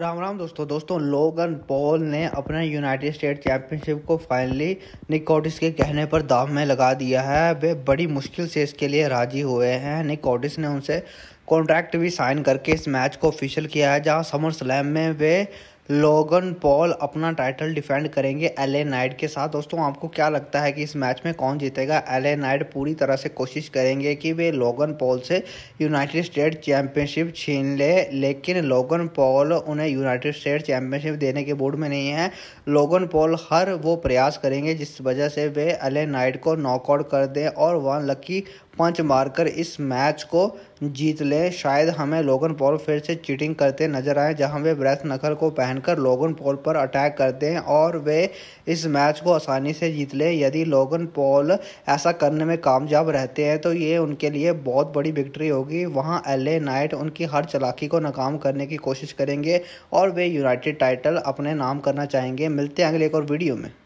राम राम दोस्तों दोस्तों लोगन पॉल ने अपने यूनाइटेड स्टेट चैंपियनशिप को फाइनली निकोटिस के कहने पर दाव में लगा दिया है वे बड़ी मुश्किल से इसके लिए राजी हुए हैं निकोटिस ने उनसे कॉन्ट्रैक्ट भी साइन करके इस मैच को ऑफिशियल किया है जहां समर स्लैम में वे लोगन पॉल अपना टाइटल डिफेंड करेंगे एल ए नाइट के साथ दोस्तों आपको क्या लगता है कि इस मैच में कौन जीतेगा एल ए नाइट पूरी तरह से कोशिश करेंगे कि वे लोगन पॉल से यूनाइटेड स्टेट चैम्पियनशिप छीन ले लेकिन लोगन पॉल उन्हें यूनाइटेड स्टेट चैम्पियनशिप देने के बोर्ड में नहीं है लोगन पॉल हर वो प्रयास करेंगे जिस वजह से वे एल ए नाइट को नॉकआउट कर दें और वन लकी पंच मारकर इस मैच को जीत लें शायद हमें लोगन पॉल फिर से चीटिंग करते नजर आए जहां वे ब्रेथ नखर को पहन पहनकर लोगन पॉल पर अटैक कर दें और वे इस मैच को आसानी से जीत लें यदि लोगन पॉल ऐसा करने में कामयाब रहते हैं तो ये उनके लिए बहुत बड़ी विक्ट्री होगी वहाँ एल नाइट उनकी हर चलाकी को नाकाम करने की कोशिश करेंगे और वे यूनाइटेड टाइटल अपने नाम करना चाहेंगे मिलते हैं अगले एक और वीडियो में